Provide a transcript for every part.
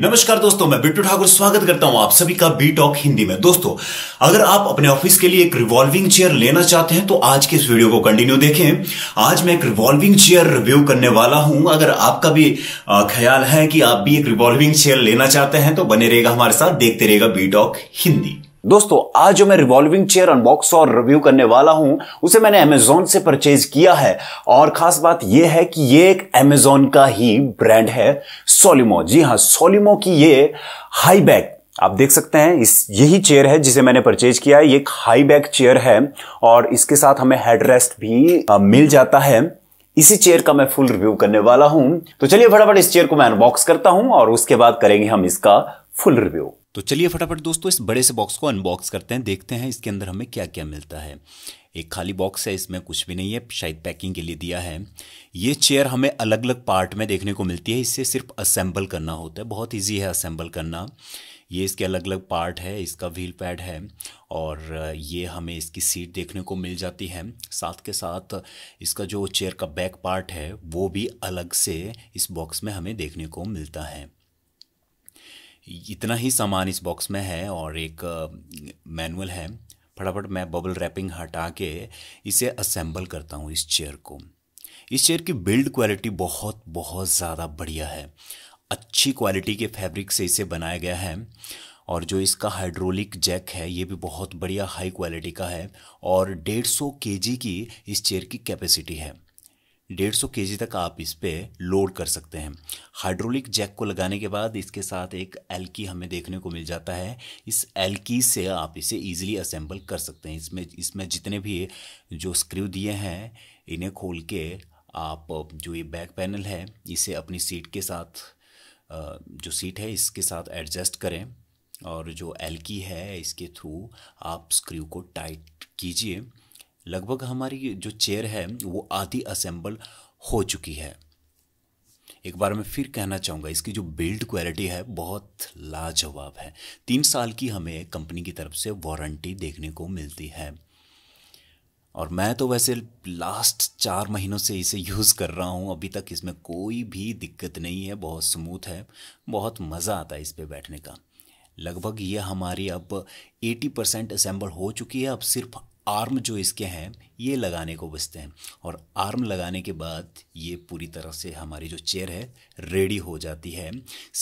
नमस्कार दोस्तों मैं बिट्टू ठाकुर स्वागत करता हूं आप सभी का बी टॉक हिंदी में दोस्तों अगर आप अपने ऑफिस के लिए एक रिवॉल्विंग चेयर लेना चाहते हैं तो आज के इस वीडियो को कंटिन्यू देखें आज मैं एक रिवॉल्विंग चेयर रिव्यू करने वाला हूं अगर आपका भी ख्याल है कि आप भी एक रिवॉल्विंग चेयर लेना चाहते हैं तो बने रहेगा हमारे साथ देखते रहेगा बी टॉक हिंदी दोस्तों आज जो मैं रिवॉल्विंग चेयर अनबॉक्स और रिव्यू करने वाला हूं उसे मैंने अमेजोन से परचेज किया है और खास बात यह है कि ये एक अमेजोन का ही ब्रांड है सोलिमो जी हाँ सोलिमो की ये हाई बैग आप देख सकते हैं इस यही चेयर है जिसे मैंने परचेज किया है ये एक हाई बैक चेयर है और इसके साथ हमें हेड रेस्ट भी आ, मिल जाता है इसी चेयर का मैं फुल रिव्यू करने वाला हूं तो चलिए फटाफट इस चेयर को मैं अनबॉक्स करता हूं और उसके बाद करेंगे हम इसका फुल रिव्यू तो चलिए फटाफट दोस्तों इस बड़े से बॉक्स को अनबॉक्स करते हैं देखते हैं इसके अंदर हमें क्या क्या मिलता है एक खाली बॉक्स है इसमें कुछ भी नहीं है शायद पैकिंग के लिए दिया है ये चेयर हमें अलग अलग पार्ट में देखने को मिलती है इससे सिर्फ असेंबल करना होता है बहुत ईजी है असेंबल करना ये इसके अलग अलग पार्ट है इसका व्हील पैड है और ये हमें इसकी सीट देखने को मिल जाती है साथ के साथ इसका जो चेयर का बैक पार्ट है वो भी अलग से इस बॉक्स में हमें देखने को मिलता है इतना ही सामान इस बॉक्स में है और एक मैनुअल है फटाफट मैं बबल रैपिंग हटा के इसे असेंबल करता हूँ इस चेयर को इस चेयर की बिल्ड क्वालिटी बहुत बहुत ज़्यादा बढ़िया है अच्छी क्वालिटी के फैब्रिक से इसे बनाया गया है और जो इसका हाइड्रोलिक जैक है ये भी बहुत बढ़िया हाई क्वालिटी का है और डेढ़ सौ के जी की इस चेयर की कैपेसिटी है डेढ़ सौ के तक आप इस पर लोड कर सकते हैं हाइड्रोलिक जैक को लगाने के बाद इसके साथ एक की हमें देखने को मिल जाता है इस की से आप इसे ईजिली असेंबल कर सकते हैं इसमें इसमें जितने भी जो स्क्रू दिए हैं इन्हें खोल के आप जो ये बैक पैनल है इसे अपनी सीट के साथ जो सीट है इसके साथ एडजस्ट करें और जो की है इसके थ्रू आप स्क्रू को टाइट कीजिए लगभग हमारी जो चेयर है वो आधी असेंबल हो चुकी है एक बार मैं फिर कहना चाहूँगा इसकी जो बिल्ड क्वालिटी है बहुत लाजवाब है तीन साल की हमें कंपनी की तरफ से वारंटी देखने को मिलती है और मैं तो वैसे लास्ट चार महीनों से इसे यूज़ कर रहा हूँ अभी तक इसमें कोई भी दिक्कत नहीं है बहुत स्मूथ है बहुत मज़ा आता है इस पर बैठने का लगभग ये हमारी अब 80 परसेंट असेंबल हो चुकी है अब सिर्फ आर्म जो इसके हैं ये लगाने को बचते हैं और आर्म लगाने के बाद ये पूरी तरह से हमारी जो चेयर है रेडी हो जाती है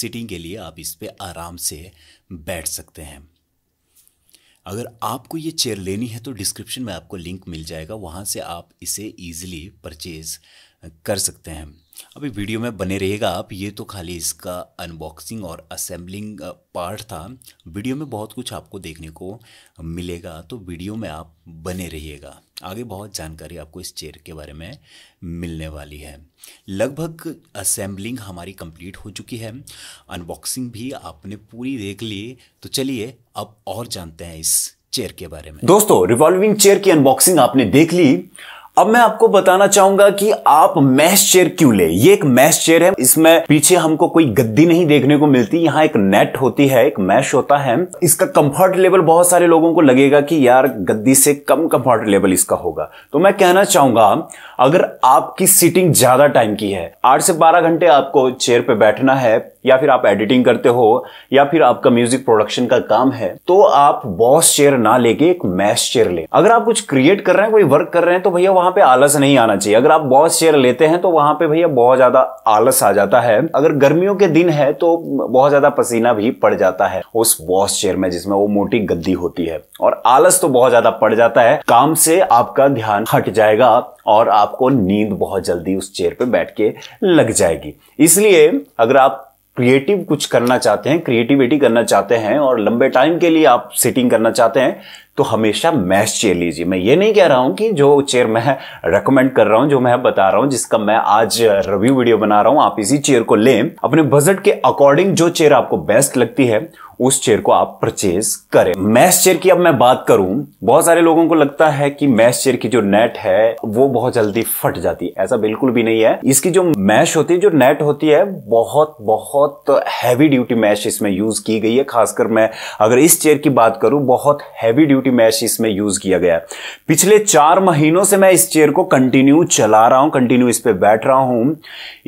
सिटिंग के लिए आप इस पर आराम से बैठ सकते हैं अगर आपको ये चेयर लेनी है तो डिस्क्रिप्शन में आपको लिंक मिल जाएगा वहाँ से आप इसे ईजिली परचेज़ कर सकते हैं अभी वीडियो में बने रहिएगा आप ये तो खाली इसका अनबॉक्सिंग और असेंबलिंग पार्ट था वीडियो में बहुत कुछ आपको देखने को मिलेगा तो वीडियो में आप बने रहिएगा आगे बहुत जानकारी आपको इस चेयर के बारे में मिलने वाली है लगभग असेंबलिंग हमारी कंप्लीट हो चुकी है अनबॉक्सिंग भी आपने पूरी देख ली तो चलिए अब और जानते हैं इस चेयर के बारे में दोस्तों रिवॉल्विंग चेयर की अनबॉक्सिंग आपने देख ली अब मैं आपको बताना चाहूंगा कि आप मैश चेयर क्यों ले ये एक मैश चेयर है इसमें पीछे हमको कोई गद्दी नहीं देखने को मिलती यहाँ एक नेट होती है एक मैश होता है इसका कंफर्ट लेवल बहुत सारे लोगों को लगेगा कि यार गद्दी से कम कंफर्ट लेवल इसका होगा तो मैं कहना चाहूंगा अगर आपकी सीटिंग ज्यादा टाइम की है आठ से बारह घंटे आपको चेयर पे बैठना है या फिर आप एडिटिंग करते हो या फिर आपका म्यूजिक प्रोडक्शन का काम है तो आप बॉस चेयर ना लेके एक मैश चेयर ले अगर आप कुछ क्रिएट कर रहे हैं कोई वर्क कर रहे हैं तो भैया वहां पे आलस नहीं आना चाहिए अगर आप बॉस चेयर लेते हैं तो वहां पे भैया बहुत ज्यादा आलस आ जाता है अगर गर्मियों के दिन है तो बहुत ज्यादा पसीना भी पड़ जाता है उस बॉस चेयर में जिसमें वो मोटी गद्दी होती है और आलस तो बहुत ज्यादा पड़ जाता है काम से आपका ध्यान हट जाएगा और आपको नींद बहुत जल्दी उस चेयर पे बैठ के लग जाएगी इसलिए अगर आप क्रिएटिव कुछ करना चाहते हैं क्रिएटिविटी करना चाहते हैं और लंबे टाइम के लिए आप सिटिंग करना चाहते हैं तो हमेशा मैच चेयर लीजिए मैं ये नहीं कह रहा हूँ कि जो चेयर मैं रेकमेंड कर रहा हूँ जो मैं बता रहा हूँ जिसका मैं आज रिव्यू वीडियो बना रहा हूँ आप इसी चेयर को लें अपने बजट के अकॉर्डिंग जो चेयर आपको बेस्ट लगती है उस चेयर को आप परचेज करें मैस चेयर की अब मैं बात करूं बहुत सारे लोगों को लगता है कि मैश चेयर की जो नेट है वो बहुत जल्दी फट जाती है ऐसा बिल्कुल भी नहीं है इसकी जो मैश होती है जो नेट होती है बहुत बहुत हैवी ड्यूटी मैश इसमें यूज की गई है खासकर मैं अगर इस चेयर की बात करूं बहुत हैवी ड्यूटी मैश इसमें यूज किया गया है पिछले चार महीनों से मैं इस चेयर को कंटिन्यू चला रहा हूं कंटिन्यू इस पर बैठ रहा हूं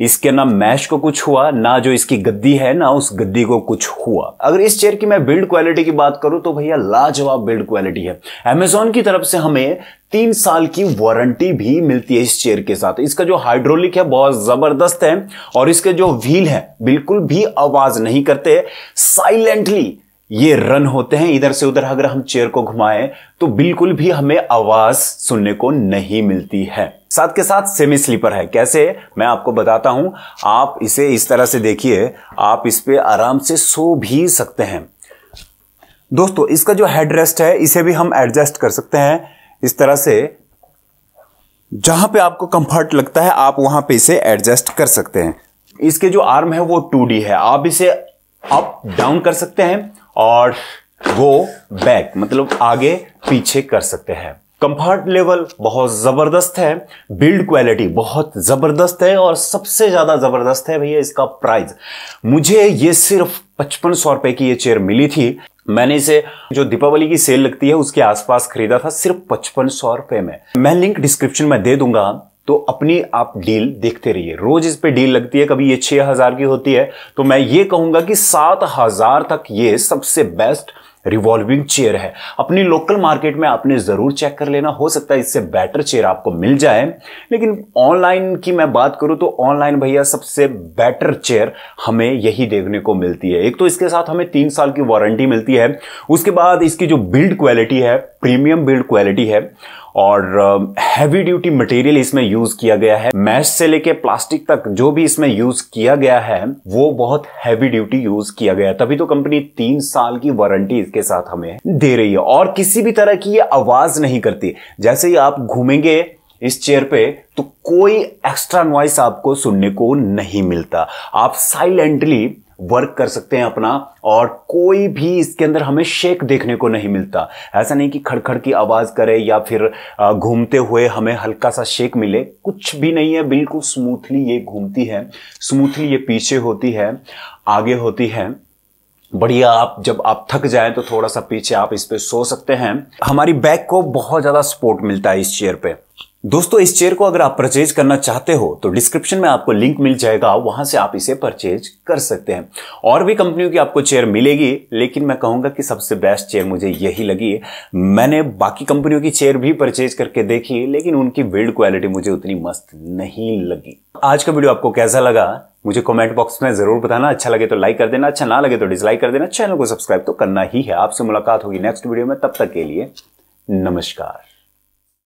इसके ना मैश को कुछ हुआ ना जो इसकी गद्दी है ना उस गद्दी को कुछ हुआ अगर इस चेयर की मैं बिल्ड क्वालिटी की बात करूं तो भैया लाजवाब बिल्ड क्वालिटी है अमेजोन की तरफ से हमें तीन साल की वारंटी भी मिलती है इस चेयर के साथ इसका जो हाइड्रोलिक है बहुत जबरदस्त है और इसके जो व्हील है बिल्कुल भी आवाज नहीं करते साइलेंटली ये रन होते हैं इधर से उधर अगर हम चेयर को घुमाएं तो बिल्कुल भी हमें आवाज सुनने को नहीं मिलती है साथ के साथ सेमी स्लीपर है कैसे मैं आपको बताता हूं आप इसे इस तरह से देखिए आप इस पर आराम से सो भी सकते हैं दोस्तों इसका जो हेड रेस्ट है इसे भी हम एडजस्ट कर सकते हैं इस तरह से जहां पे आपको कंफर्ट लगता है आप वहां पे इसे एडजस्ट कर सकते हैं इसके जो आर्म है वो टू है आप इसे अप डाउन कर सकते हैं और गो बैक मतलब आगे पीछे कर सकते हैं कंफर्ट लेवल बहुत ज़बरदस्त है बिल्ड क्वालिटी बहुत ज़बरदस्त है और सबसे ज़्यादा ज़बरदस्त है भैया इसका प्राइस मुझे ये सिर्फ पचपन सौ रुपए की ये चेयर मिली थी मैंने इसे जो दीपावली की सेल लगती है उसके आसपास खरीदा था सिर्फ पचपन सौ रुपए में मैं लिंक डिस्क्रिप्शन में दे दूंगा तो अपनी आप डील देखते रहिए रोज इस पे डील लगती है कभी ये छह हजार की होती है तो मैं ये कहूंगा कि सात हजार तक ये सबसे बेस्ट रिवॉल्विंग चेयर है अपनी लोकल मार्केट में आपने ज़रूर चेक कर लेना हो सकता है इससे बेटर चेयर आपको मिल जाए लेकिन ऑनलाइन की मैं बात करूं तो ऑनलाइन भैया सबसे बेटर चेयर हमें यही देखने को मिलती है एक तो इसके साथ हमें तीन साल की वारंटी मिलती है उसके बाद इसकी जो बिल्ड क्वालिटी है प्रीमियम बिल्ड क्वालिटी है और हैवी ड्यूटी मटेरियल इसमें यूज किया गया है मैश से लेके प्लास्टिक तक जो भी इसमें यूज किया गया है वो बहुत हैवी ड्यूटी यूज किया गया है तभी तो कंपनी तीन साल की वारंटी इसके साथ हमें दे रही है और किसी भी तरह की ये आवाज नहीं करती जैसे ही आप घूमेंगे इस चेयर पे तो कोई एक्स्ट्रा नॉइस आपको सुनने को नहीं मिलता आप साइलेंटली वर्क कर सकते हैं अपना और कोई भी इसके अंदर हमें शेक देखने को नहीं मिलता ऐसा नहीं कि खड़खड़ की आवाज़ करे या फिर घूमते हुए हमें हल्का सा शेक मिले कुछ भी नहीं है बिल्कुल स्मूथली ये घूमती है स्मूथली ये पीछे होती है आगे होती है बढ़िया आप जब आप थक जाए तो थोड़ा सा पीछे आप इस पर सो सकते हैं हमारी बैक को बहुत ज़्यादा सपोर्ट मिलता है इस चेयर पे दोस्तों इस चेयर को अगर आप परचेज करना चाहते हो तो डिस्क्रिप्शन में आपको लिंक मिल जाएगा वहां से आप इसे परचेज कर सकते हैं और भी कंपनियों की आपको चेयर मिलेगी लेकिन मैं कहूंगा कि सबसे बेस्ट चेयर मुझे यही लगी है मैंने बाकी कंपनियों की चेयर भी परचेज करके देखी है लेकिन उनकी बिल्ड क्वालिटी मुझे उतनी मस्त नहीं लगी आज का वीडियो आपको कैसा लगा मुझे कमेंट बॉक्स में जरूर बताना अच्छा लगे तो लाइक कर देना अच्छा ना लगे तो डिसलाइक कर देना चैनल को सब्सक्राइब तो करना ही है आपसे मुलाकात होगी नेक्स्ट वीडियो में तब तक के लिए नमस्कार